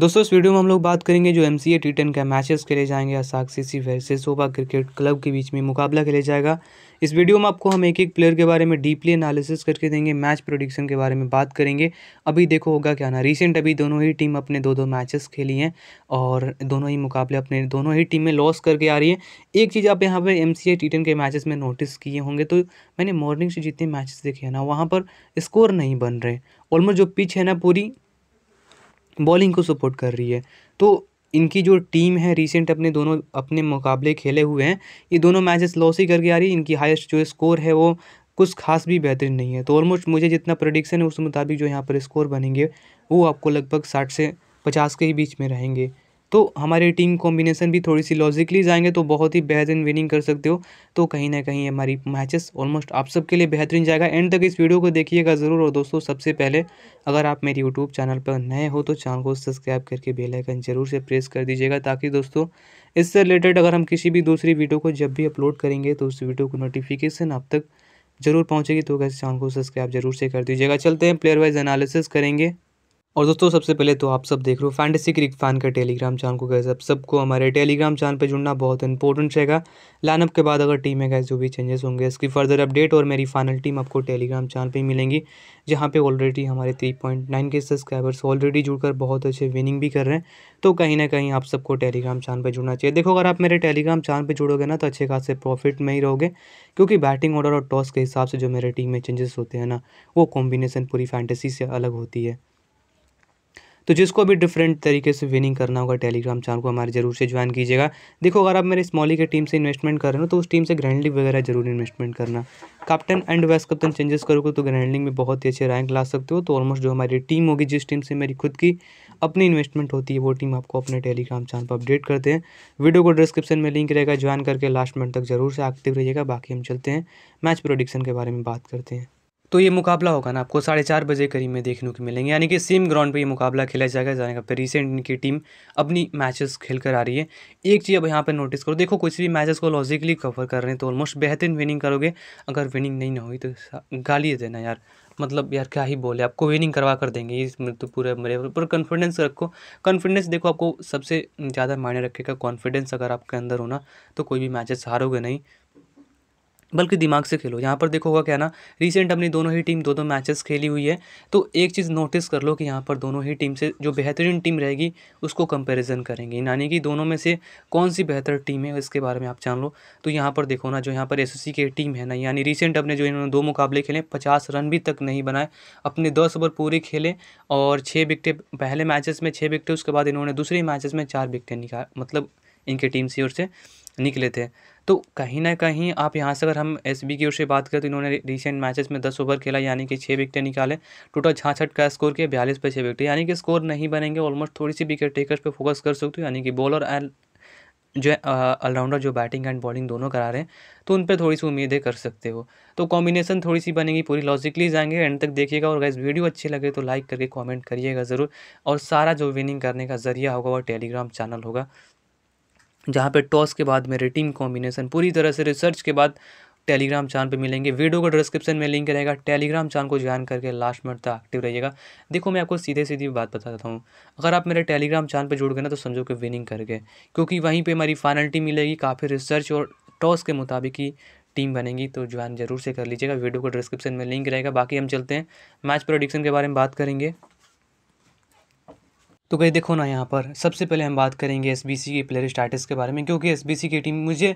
दोस्तों इस वीडियो में हम लोग बात करेंगे जो M C A T ten का मैचेस खेले जाएंगे सी वैसे सोबा क्रिकेट क्लब के बीच में मुकाबला खेले जाएगा इस वीडियो में आपको हम एक एक प्लेयर के बारे में डीपली एनालिसिस करके देंगे मैच प्रोडिक्शन के बारे में बात करेंगे अभी देखो होगा क्या ना रिसेंट अभी दोनों ही टीम अपने दो दो मैचेस खेली हैं और दोनों ही मुकाबले अपने दोनों ही टीमें लॉस करके आ रही है एक चीज़ आप यहाँ पर M C A T ten के मैचेस में नोटिस किए होंगे तो मैंने मॉर्निंग से जितने मैचेस देखे हैं ना वहाँ पर स्कोर नहीं बन रहे ऑलमोस्ट जो पिच है ना पूरी बॉलिंग को सपोर्ट कर रही है तो इनकी जो टीम है रिसेंट अपने दोनों अपने मुकाबले खेले हुए हैं ये दोनों मैचेस लॉस ही करके आ रही है इनकी हाईएस्ट जो स्कोर है वो कुछ खास भी बेहतरीन नहीं है तो ऑलमोस्ट मुझे जितना प्रडिक्शन है उस मुताबिक जो यहाँ पर स्कोर बनेंगे वो आपको लगभग साठ से पचास के ही बीच में रहेंगे तो हमारी टीम कॉम्बिनेशन भी थोड़ी सी लॉजिकली जाएंगे तो बहुत ही बेहतरीन विनिंग कर सकते हो तो कहीं ना कहीं हमारी मैचेस ऑलमोस्ट आप सबके लिए बेहतरीन जाएगा एंड तक इस वीडियो को देखिएगा ज़रूर और दोस्तों सबसे पहले अगर आप मेरे यूट्यूब चैनल पर नए हो तो चैनल को सब्सक्राइब करके बेलाइकन जरूर से प्रेस कर दीजिएगा ताकि दोस्तों इससे रिलेटेड अगर हम किसी भी दूसरी वीडियो को जब भी अपलोड करेंगे तो उस वीडियो को नोटिफिकेशन आप तक जरूर पहुँचेगी तो कैसे चैनल को सब्सक्राइब जरूर से कर दीजिएगा चलते हैं प्लेयर वाइज एनालिसिस करेंगे और दोस्तों सबसे पहले तो आप सब देख रहे हो फैंटेसी क्रिक फैन का टेलीग्राम चैनल को गैस अब सबको हमारे टेलीग्राम चैनल पे जुड़ना बहुत इंपॉर्टेंट रहेगा लाइनअप के बाद अगर टीम में गैस जो भी चेंजेस होंगे इसकी फर्दर अपडेट और मेरी फाइनल टीम आपको टेलीग्राम चैनल पे मिलेंगी जहाँ पे ऑलरेडी हमारे थ्री पॉइंट नाइन के सब्सक्राइबर्स ऑलरेडी जुड़कर बहुत अच्छे विनिंग भी कर रहे हैं तो कहीं ना कहीं आप सबको टेलीग्राम चैनल पर जुड़ना चाहिए देखो अगर आप मेरे टेलीग्राम चैनल पर जुड़ोगे ना तो अच्छे खास प्रॉफिट में ही रहोगे क्योंकि बैटिंग ऑर्डर और टॉस के हिसाब से जो मेरे टीम में चेंजेस होते हैं ना वो कॉम्बिनेसन पूरी फैंटेसी से अलग होती है तो जिसको भी डिफरेंट तरीके से विनिंग करना होगा टेलीग्राम चैनल को हमारे जरूर से ज्वाइन कीजिएगा देखो अगर आप मेरे स्मॉली के टीम से इन्वेस्टमेंट कर रहे हो तो उस टीम से ग्रैंडली वगैरह जरूर इन्वेस्टमेंट करना captain and vice captain changes करोगे तो ग्रैंडलिंग में बहुत ही अच्छे रैंक ला सकते हो तो ऑलमोस्ट जो हमारी टीम होगी जिस टीम से मेरी खुद की अपनी इन्वेस्टमेंट होती है वो टीम आपको अपने टेलीग्राम चैनल पर अपडेट करते हैं वीडियो को डिस्क्रिप्शन में लिंक रहेगा ज्वाइन करके लास्ट मिनट तक जरूर से एक्टिव रहिएगा बाकी हम चलते हैं मैच प्रोडिक्शन के बारे में बात करते हैं तो ये मुकाबला होगा ना आपको साढ़े चार बजे करीब में देखने को मिलेंगे यानी कि सेम ग्राउंड पे ये मुकाबला खेला जाएगा जाने का रिसेंट इनकी टीम अपनी मैचेस खेल कर आ रही है एक चीज़ अब यहाँ पे नोटिस करो देखो कुछ भी मैचेस को लॉजिकली कवर कर रहे हैं तो ऑलमोस्ट बेहतरीन विनिंग करोगे अगर विनिंग नहीं ना हुई तो गाली देना यार मतलब यार क्या ही बोले आपको विनिंग करवा कर देंगे इस मतलब तो पूरे मेरे पर कॉन्फिडेंस रखो कॉन्फिडेंस देखो आपको सबसे ज़्यादा मायने रखेगा कॉन्फिडेंस अगर आपके अंदर होना तो कोई भी मैचेस हारोगे नहीं बल्कि दिमाग से खेलो यहाँ पर देखो होगा क्या ना रिसेंट अपनी दोनों ही टीम दो दो मैचेस खेली हुई है तो एक चीज़ नोटिस कर लो कि यहाँ पर दोनों ही टीम से जो बेहतरीन टीम रहेगी उसको कंपैरिजन करेंगे यानी कि दोनों में से कौन सी बेहतर टीम है इसके बारे में आप जान लो तो यहाँ पर देखो ना जो यहाँ पर एस की टीम है ना यानी रिसेंट अपने जो इन्होंने दो मुकाबले खेले पचास रन भी तक नहीं बनाए अपने दस ओवर पूरे खेले और छः विकटें पहले मैचेस में छः विकटें उसके बाद इन्होंने दूसरे मैचेस में चार विकटें निकाल मतलब इनके टीम सी ओर से निकले थे तो कहीं ना कहीं आप यहाँ से अगर हम एस की ओर से बात करें तो इन्होंने रिसेंट मैचेस में दस ओवर खेला यानी कि छः विकेट निकाले टोटल छाछठ का स्कोर किया बयालीस पर छः विकेट यानी कि स्कोर नहीं बनेंगे ऑलमोस्ट थोड़ी सी विकेट टेकर्स पर फोकस कर सकते हो यानी कि बॉलर एंड जो है ऑलराउंडर जो बैटिंग एंड बॉलिंग दोनों करा रहे हैं तो उन पर थोड़ी सी उम्मीदें कर सकते हो तो कॉम्बिनेशन थोड़ी सी बनेगी पूरी लॉजिकली जाएंगे एंड तक देखिएगा और गाइज वीडियो अच्छी लगे तो लाइक करके कमेंट करिएगा ज़रूर और सारा जो विनिंग करने का जरिया होगा वो टेलीग्राम चैनल होगा जहाँ पे टॉस के बाद मेरे टीम कॉम्बिनेशन पूरी तरह से रिसर्च के बाद टेलीग्राम चैनल पे मिलेंगे वीडियो को डिस्क्रिप्शन में लिंक रहेगा टेलीग्राम चैनल को ज्वाइन करके लास्ट मिनट तक एक्टिव रहिएगा देखो मैं आपको सीधे सीधी बात बताता हूँ अगर आप मेरे टेलीग्राम चैनल पे जुड़ गए ना तो समझो कि विनिंग करके क्योंकि वहीं पर हमारी फाइनल टीम मिलेगी काफ़ी रिसर्च और टॉस के मुताबिक ही टीम बनेगी तो ज्वाइन जरूर से कर लीजिएगा वीडियो को डिस्क्रिप्शन में लिंक रहेगा बाकी हम चलते हैं मैच प्रोडिक्शन के बारे में बात करेंगे तो कहीं देखो ना यहाँ पर सबसे पहले हम बात करेंगे एस बी सी के प्लेयर स्टार्टर्स के बारे में क्योंकि एस बी सी की टीम मुझे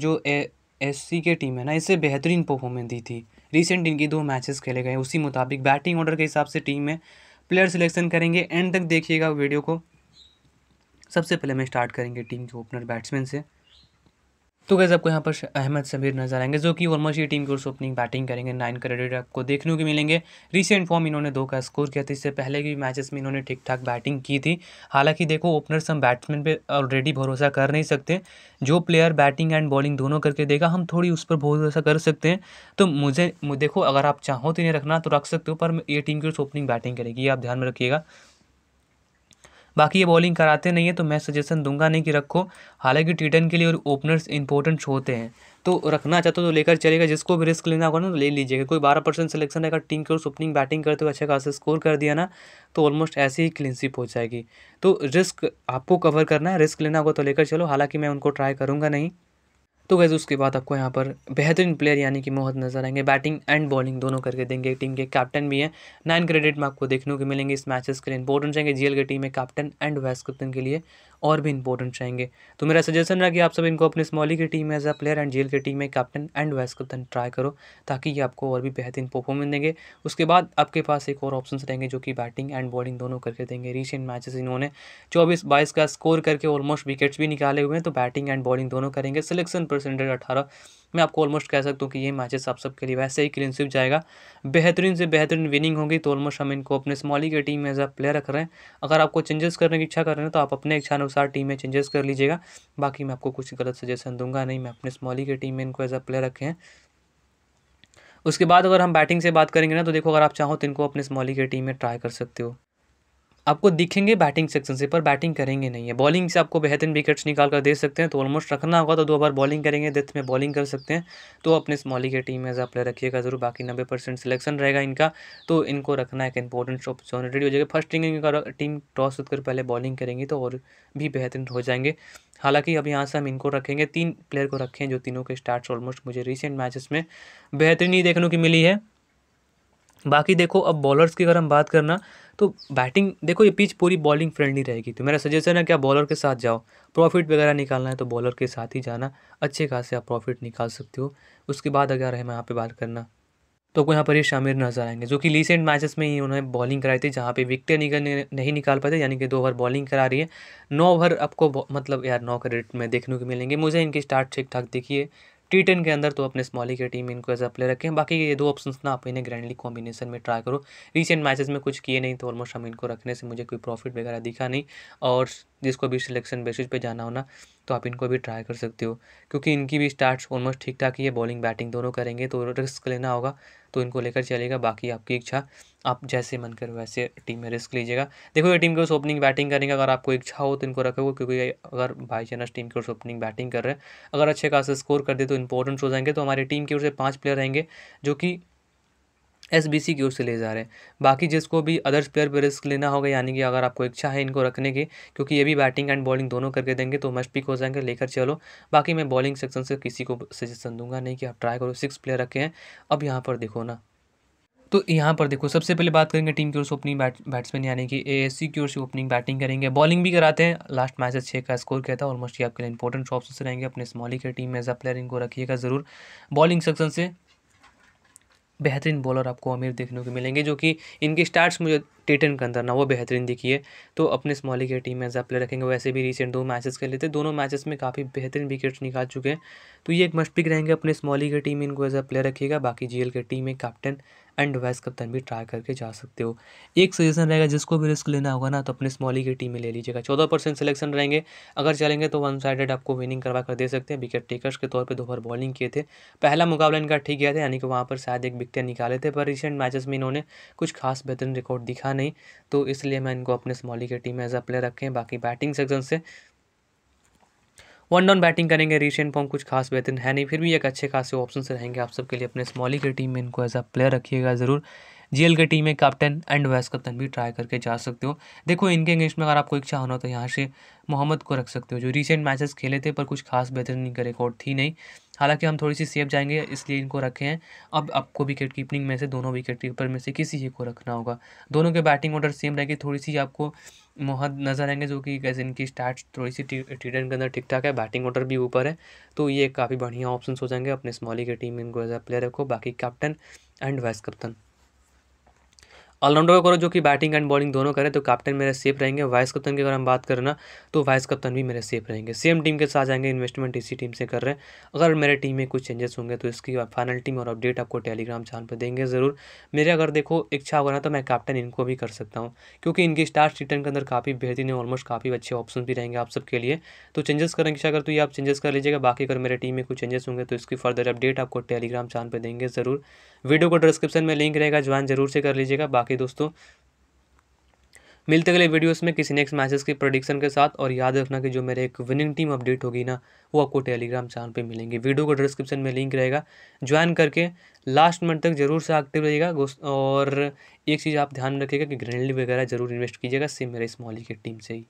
जो एस सी के टीम है ना इससे बेहतरीन परफॉर्मेंस दी थी रिसेंट इनकी दो मैचेस खेले गए उसी मुताबिक बैटिंग ऑर्डर के हिसाब से टीम में प्लेयर सिलेक्शन करेंगे एंड तक देखिएगा वीडियो को सबसे पहले हम स्टार्ट करेंगे टीम के ओपनर बैट्समैन से तो गैज़ आपको यहाँ पर अहमद समीर नजर आएंगे जो कि वर्मा शी टीम की ओर से ओपनिंग बैटिंग करेंगे नाइन क्रेडिट आपको देखने को मिलेंगे रिसेंट फॉर्म इन्होंने दो का स्कोर किया था इससे पहले भी मैचेस में इन्होंने ठीक ठाक बैटिंग की थी हालांकि देखो ओपनर्स हम बैट्समैन पे ऑलरेडी भरोसा कर नहीं सकते जो प्लेयर बैटिंग एंड बॉलिंग दोनों करके देगा हम थोड़ी उस पर भरोसा कर सकते हैं तो मुझे देखो अगर आप चाहो तो इन्हें रखना तो रख सकते हो पर ये टीम की ओर से ओपनिंग बैटिंग करेगी ये आप ध्यान में रखिएगा बाकी ये बॉलिंग कराते नहीं है तो मैं सजेशन दूंगा नहीं कि रखो हालांकि टी के लिए और ओपनर्स इंपॉर्टेंट होते हैं तो रखना चाहते हो तो लेकर चलेगा जिसको भी रिस्क लेना होगा ना तो ले लीजिएगा कोई बारह परसेंट सिलेक्शन अगर टीम की ओर ओपनिंग बैटिंग करते हो अच्छा खास स्कोर कर दिया ना तो ऑलमोस्ट ऐसी ही क्लिनशिप हो जाएगी तो रिस्क आपको कवर करना है रिस्क लेना होगा तो लेकर चलो हालांकि मैं उनको ट्राई करूँगा नहीं तो वैसे उसके बाद आपको यहाँ पर बेहतरीन प्लेयर यानी कि मोहत नजर आएंगे बैटिंग एंड बॉलिंग दोनों करके देंगे टीम के कैप्टन भी हैं नाइन क्रेडिट में आपको देखने को मिलेंगे इस मैचेस के लिए इंपॉर्टेंट रहेंगे जीएल की टीम में कैप्टन एंड वैस कैप्टन के लिए और भी इंपॉर्टेंट रहेंगे तो मेरा सजेशन रहा कि आप सब इनको अपने स्मॉली की team as A player and जेल की टीम में captain and vice captain try करो ताकि ये आपको और भी बेहतरीन परफॉर्मेंस देंगे उसके बाद आपके पास एक और ऑप्शन रहेंगे जो कि बैटिंग एंड बॉलिंग दोनों करके देंगे रिसेंट मैचेस इन्होंने चौबीस बाईस का स्कोर करके ऑलमोस्ट विकेट्स भी निकाले हुए हैं तो बैटिंग एंड बॉलिंग दोनों करेंगे सिलेक्शन परसेंटेज अठारह मैं आपको ऑलमोस्ट कह सकता हूँ कि ये मैचेस आप सबके लिए वैसे ही क्लीन स्विप जाएगा बेहतरीन से बेहतरीन विनिंग होगी तो ऑलमोस्ट हम इनको अपने स्मॉली के टीम में एज अ प्लेयर रख रहे हैं अगर आपको चेंजेस करने की इच्छा कर रहे हैं तो आप अपने इच्छा अनुसार टीम में चेंजेस कर लीजिएगा बाकी मैं आपको कुछ गलत सजेशन दूंगा नहीं मैं अपने स्मॉली के टीम में इनको एज अ प्लेयर रखे हैं उसके बाद अगर हम बैटिंग से बात करेंगे ना तो देखो अगर आप चाहो तो इनको अपने स्मॉली के टीम में ट्राई कर सकते हो आपको दिखेंगे बैटिंग सेक्शन से पर बैटिंग करेंगे नहीं है बॉलिंग से आपको बेहतरीन विकेट्स निकाल कर दे सकते हैं तो ऑलमोस्ट रखना होगा तो दो बार बॉलिंग करेंगे डेथ में बॉलिंग कर सकते हैं तो अपने स्मॉली के टीम में एज प्लेयर रखिएगा जरूर बाकी नब्बे परसेंट सिलेक्शन रहेगा इनका तो इनको रखना एक इंपॉर्टेंट अपॉर्चुनिटी हो जाएगी फर्स्ट इनिंग का टीम टॉस कर पहले बॉलिंग करेंगे तो और भी बेहतरीन हो जाएंगे हालांकि अब यहाँ से हम इनको रखेंगे तीन प्लेयर को रखें जो तीनों के स्टार्ट ऑलमोस्ट मुझे रिसेंट मैचेस में बेहतरीन ही देखने को मिली है बाकी देखो अब बॉलर्स की अगर हम बात करना तो बैटिंग देखो ये पिच पूरी बॉलिंग फ्रेंडली रहेगी तो मेरा सजेशन है कि आप बॉलर के साथ जाओ प्रॉफिट वगैरह निकालना है तो बॉलर के साथ ही जाना अच्छे खासे आप प्रॉफिट निकाल सकते हो उसके बाद अगर है मैं यहाँ पर बात करना तो आपको यहाँ पर ये शामिर नजर आएंगे जो कि रिसेंट मैचेस में ही उन्होंने बॉलिंग कराई थी जहाँ पे विकटें निकल नहीं निकाल पाते यानी कि दो ओवर बॉलिंग करा रही है नौ ओवर आपको मतलब यार नौ के रेट में देखने को मिलेंगे मुझे इनकी स्टार्ट ठीक ठाक देखिए टी टेन के अंदर तो अपने स्मॉली की टीम इनको एज अ प्लेयर रखें बाकी ये दो ऑप्शन ना आप इन्हें ग्रैंडली कॉम्बिनेशन में ट्राई करो रिसेंट मैचेस में कुछ किए नहीं तो ऑलमोस्ट हम इनको रखने से मुझे कोई प्रॉफिट वगैरह दिखा नहीं और जिसको भी सिलेक्शन बेसिस पे जाना होना तो आप इनको भी ट्राई कर सकते हो क्योंकि इनकी भी स्टार्ट्स ऑलमोस्ट ठीक ठाक ही है बॉलिंग बैटिंग दोनों करेंगे तो रिस्क लेना होगा तो इनको लेकर चलेगा बाकी आपकी इच्छा आप जैसे मन करो वैसे टीम में रिस्क लीजिएगा देखो ये टीम के उस ओपनिंग बैटिंग करेंगे अगर आपको इच्छा हो तो इनको रखोगे क्योंकि अगर बाई चानस टीम की ओर से ओपनिंग बैटिंग कर रहे हैं अगर अच्छे खास स्कोर कर दे तो इंपॉर्टेंट हो जाएंगे तो हमारी टीम की ओर से पाँच प्लेयर रहेंगे जो कि एस बी सी की ओर से ले जा रहे हैं बाकी जिसको भी अदर्स प्लेयर पर रिस्क लेना होगा यानी कि अगर आपको इच्छा है इनको रखने की क्योंकि ये भी बैटिंग एंड बॉलिंग दोनों करके देंगे तो मस्ट पिक हो जाएंगे लेकर चलो बाकी मैं बॉलिंग सेक्शन से किसी को सजेशन दूंगा नहीं कि आप ट्राई करो सिक्स प्लेयर रखे हैं अब यहाँ पर देखो ना तो यहाँ पर देखो सबसे पहले बात करेंगे टीम की ओर से ओपनिंग बैट बैट्समैन यानी कि ए एस सी की ओर से ओपनिंग बैटिंग करेंगे बॉलिंग भी कराते हैं लास्ट मैच छः का स्कोर किया था ऑलमोस्ट ये आपके लिए इंपॉर्टेंट ऑप्शन रहेंगे अपने स्मॉली के टीम में एज अ प्लेयर इनको रखिएगा ज़रूर बॉलिंग सेक्शन से बेहतरीन बॉलर आपको आमिर देखने को मिलेंगे जो कि इनके स्टार्ट्स मुझे टेटन के अंदर ना वो बेहतरीन दिखी है तो अपने स्मॉली के टीम में एज प्लेयर रखेंगे वैसे भी रिसेंट दो मैचेस खेले थे दोनों मैचेस में काफ़ी बेहतरीन विकेट्स निकाल चुके हैं तो ये एक मस्ट पिक रहेंगे अपने स्मॉली की टीम इनको एज अ प्लेयर रखिएगा बाकी जी की टीम में कैप्टन एंड वाइस कप्तान भी ट्राई करके जा सकते हो एक सजेशन रहेगा जिसको भी रिस्क लेना होगा ना तो अपने स्मॉली की टीम में ले लीजिएगा चौदह परसेंट सिलेक्शन रहेंगे अगर चलेंगे तो वन साइडेड आपको विनिंग करवा कर दे सकते हैं विकेट टेकर्स के तौर पर दोपहर बॉलिंग किए थे पहला मुकाबला इनका ठीक गया था यानी कि वहाँ पर शायद एक विकटें निकाले थे पर रिसेंट मैचेस में इन्होंने कुछ खास बेहतरीन रिकॉर्ड दिखा नहीं तो इसलिए मैं इनको अपने स्मॉली की टीम में एज अ प्लेयर रखें बाकी बैटिंग सेक्शन से वन डाउन बैटिंग करेंगे रिसेंट फॉर्म कुछ खास बेहतरीन है नहीं फिर भी एक अच्छे खासे ऑप्शन रहेंगे आप सबके लिए अपने स्मॉली की टीम में इनको एज अ प्लेयर रखिएगा ज़रूर जी की टीम में कैप्टन एंड वाइस कैप्टन भी ट्राई करके जा सकते हो देखो इनके अगेंस्ट में अगर आपको इच्छा होना तो यहाँ से मोहम्मद को रख सकते हो जो रिसेंट मैचेस खेले थे पर कुछ खास बेहतर नहीं का रिकॉर्ड थी नहीं हालांकि हम थोड़ी सी सेफ जाएंगे इसलिए इनको रखे हैं अब आपको विकेट कीपिंग में से दोनों विकेट कीपर में से किसी एक को रखना होगा दोनों के बैटिंग ऑर्डर सेम रहेगी थोड़ी सी आपको मोहद नज़र आएंगे जो कि कैसे इनकी स्टार्ट थोड़ी सी टीडन के अंदर ठीक ठाक है बैटिंग ऑर्डर भी ऊपर है तो ये काफ़ी बढ़िया ऑप्शन हो जाएंगे अपने स्मॉली के टीम में इनको एज अ प्लेयर रखो बाकी captain and vice captain allrounder करो जो कि बैटिंग एंड बॉलिंग दोनों करें तो कैप्टन मेरे सेफ रहेंगे वाइस कप्तान की अगर हम बात करें ना तो वाइस कप्तान भी मेरे सेफ रहेंगे सेम टीम के साथ जाएंगे इन्वेस्टमेंट इसी टीम से कर रहे हैं अगर मेरे टीम में कुछ चेंजेस होंगे तो इसकी फाइनल टीम और अपडेट आपको टेलीग्राम चैनल पर देंगे ज़रूर मेरे अगर देखो इच्छा होगा ना तो मैं कैप्टन इनको भी कर सकता हूँ क्योंकि इनकी स्टार्स रिटर्न के अंदर काफ़ी बेहतरीन है ऑलमोस्ट काफ़ी अच्छे ऑप्शन भी रहेंगे आप सबके लिए तो चेंजेस करने की तो ये आप चेंजेस कर लीजिएगा बाकी अगर मेरे टीम में कुछ चेंजेस होंगे तो इसकी फर्दर अपडेट आपको टेलीग्राम चैनल पर देंगे ज़रूर वीडियो को डिस्क्रिप्शन में लिंक रहेगा ज्वाइन जरूर से कर लीजिएगा बाकी बाकी दोस्तों मिलते अगले वीडियोस में किसी नेक्स्ट मैचेस की प्रोडिक्शन के साथ और याद रखना कि जो मेरे एक विनिंग टीम अपडेट होगी ना वो आपको टेलीग्राम चैनल पे मिलेंगे वीडियो को डिस्क्रिप्शन में लिंक रहेगा ज्वाइन करके लास्ट मंथ तक जरूर से एक्टिव रहेगा और एक चीज़ आप ध्यान रखिएगा कि ग्रेनली वगैरह जरूर इन्वेस्ट कीजिएगा सिर्फ मेरे इस मॉली की टीम से ही